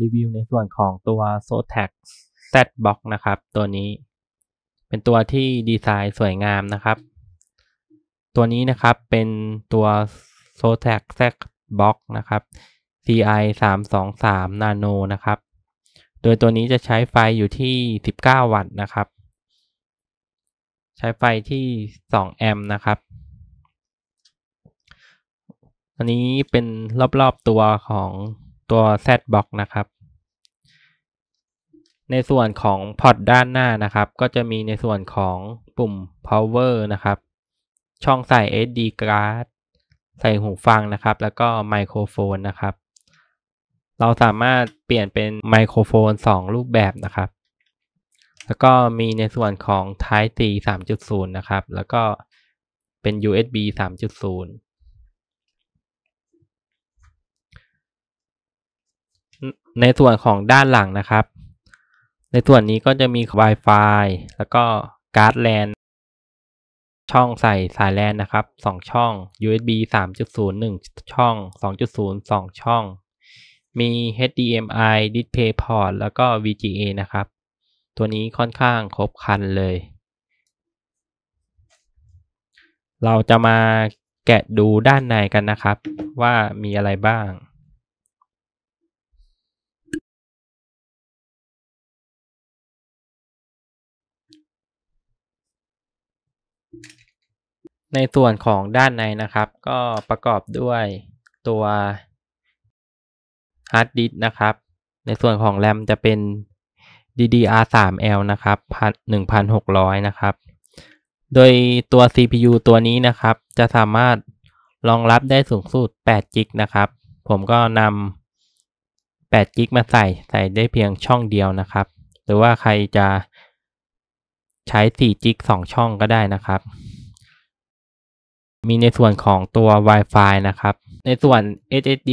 รีวิวในส่วนของตัว s o t a c Z Box นะครับ ตัวนี้เป็นตัวที่ดีไซน์สวยงามนะครับ ตัวนี้นะครับเป็นตัว s o t a c Z Box นะครับ CI 3 2 3 Nano นะครับ โดยตัวนี้จะใช้ไฟอยู่ที่ 19 วัตต์นะครับ ใช้ไฟที่2แอมป์นะครับอันนี้เป็นรอบๆตัวของตัว z box นะครับ ในส่วนของพอร์ตด้านหน้านะครับ ก็จะมีในส่วนของปุ่ม power นะครับ ช่องใส่ SD card ใส่หูฟังนะครับ แล้วก็ไมโครโฟนนะครับ เราสามารถเปลี่ยนเป็นไมโครโฟน 2 รูปแบบนะครับ แล้วก็มีในส่วนของ Type C 3.0 นะครับ แล้วก็เป็น USB 3.0ในส่วนของด้านหลังนะครับ ในส่วนนี้ก็จะมี Wi-Fi แล้วก็การ์ดแลนช่องใส่สายแลนนะครับ 2 ช่อง USB 3.0 1 ช่อง 2.0 2 ช่อง มี HDMI Display Port แล้วก็ VGA นะครับ ตัวนี้ค่อนข้างครบคันเลย เราจะมาแกะดูด้านในกันนะครับว่ามีอะไรบ้างในส่วนของด้านในนะครับก็ประกอบด้วยตัวฮาร์ดดิสนะครับ ในส่วนของแรมจะเป็น DDR3L นะครับ 1,600 นะครับ โดยตัว CPU ตัวนี้นะครับ จะสามารถรองรับได้สูงสุด8 g ิกนะครับ ผมก็นำ8 g ิกมาใส่ใส่ได้เพียงช่องเดียวนะครับ หรือว่าใครจะใช้4 g ิก2ช่องก็ได้นะครับมีในส่วนของตัว Wi-Fi นะครับ ในส่วน SSD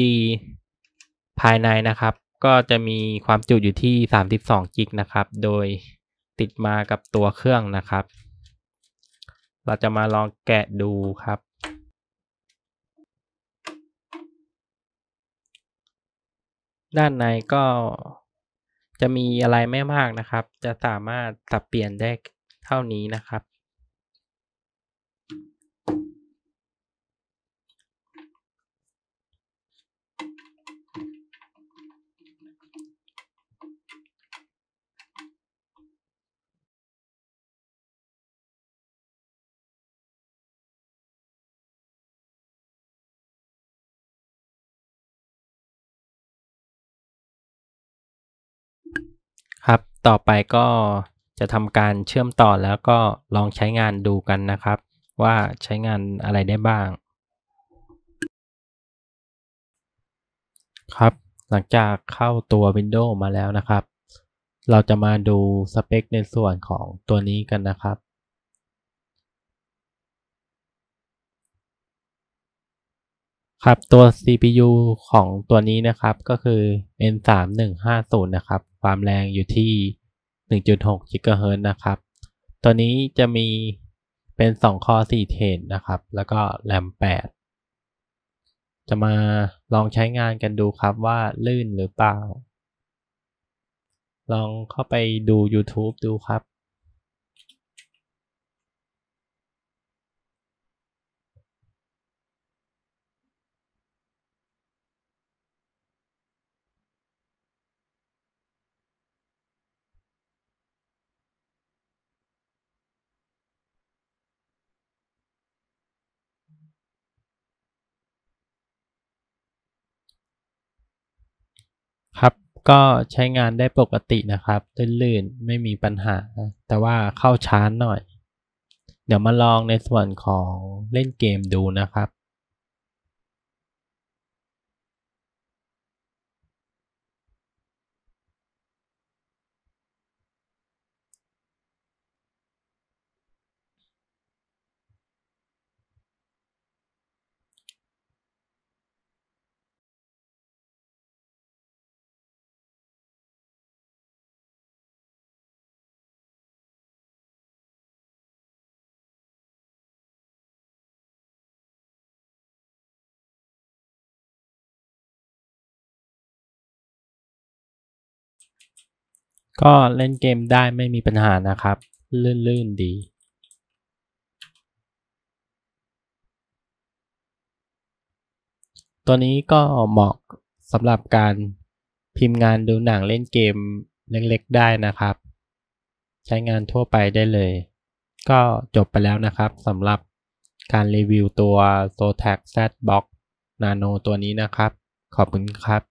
ภายในนะครับ ก็จะมีความจุอยู่ที่ 32กิกนะครับ โดยติดมากับตัวเครื่องนะครับ เราจะมาลองแกะดูครับ ด้านในก็จะมีอะไรไม่มากนะครับ จะสามารถสับเปลี่ยนได้เท่านี้นะครับต่อไปก็จะทำการเชื่อมต่อแล้วก็ลองใช้งานดูกันนะครับ ว่าใช้งานอะไรได้บ้าง ครับ หลังจากเข้าตัว Windows มาแล้วนะครับ เราจะมาดูสเปคในส่วนของตัวนี้กันนะครับ ครับตัว CPU ของตัวนี้นะครับก็คือ N3150 นะครับความแรงอยู่ที่ 1.6 GHz นะครับตัวนี้จะมีเป็น2คอ4เทนนะครับ แล้วก็แรม 8 จะมาลองใช้งานกันดูครับว่าลื่นหรือเปล่า ลองเข้าไปดู YouTube ดูครับก็ใช้งานได้ปกตินะครับ ลื่นๆไม่มีปัญหา แต่ว่าเข้าช้าหน่อย เดี๋ยวมาลองในส่วนของเล่นเกมดูนะครับก็เล่นเกมได้ไม่มีปัญหานะครับ ลื่นๆดี ตัวนี้ก็เหมาะสำหรับการพิมพ์งานดูหนังเล่นเกมเล็กๆได้นะครับ ใช้งานทั่วไปได้เลย ก็จบไปแล้วนะครับสำหรับการรีวิวตัว z o t a c Z Box Nano ตัวนี้นะครับ ขอบคุณครับ